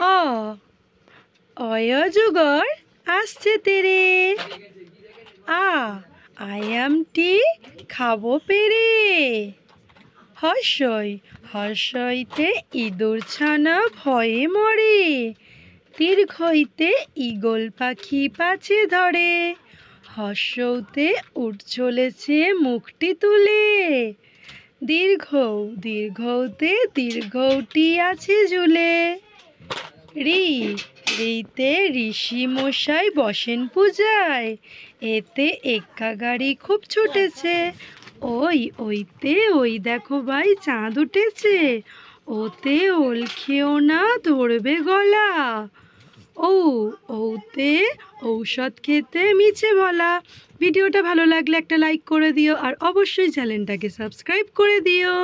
অ আসছে তেরে আ আয়ামটি খাবো পেরে হসই হসইতে ইঁদুর ছানা ভয়ে মরে দীর্ঘইতে ইগল পাখি পাছে ধরে হর্ষতে উঠ চলেছে মুখটি তুলে দীর্ঘ দীর্ঘতে দীর্ঘটি আছে ঝুলে রি রিতে ঋষি মশাই বসেন পূজায় এতে এক্কা গাড়ি খুব ছুটেছে ওই ওইতে ওই দেখো ভাই চাঁদ উঠেছে ওতে ওল খেও না ধরবে গলা ও ওতে ঔষধ খেতে মিছে বলা ভিডিওটা ভালো লাগলে একটা লাইক করে দিও আর অবশ্যই চ্যানেলটাকে সাবস্ক্রাইব করে দিও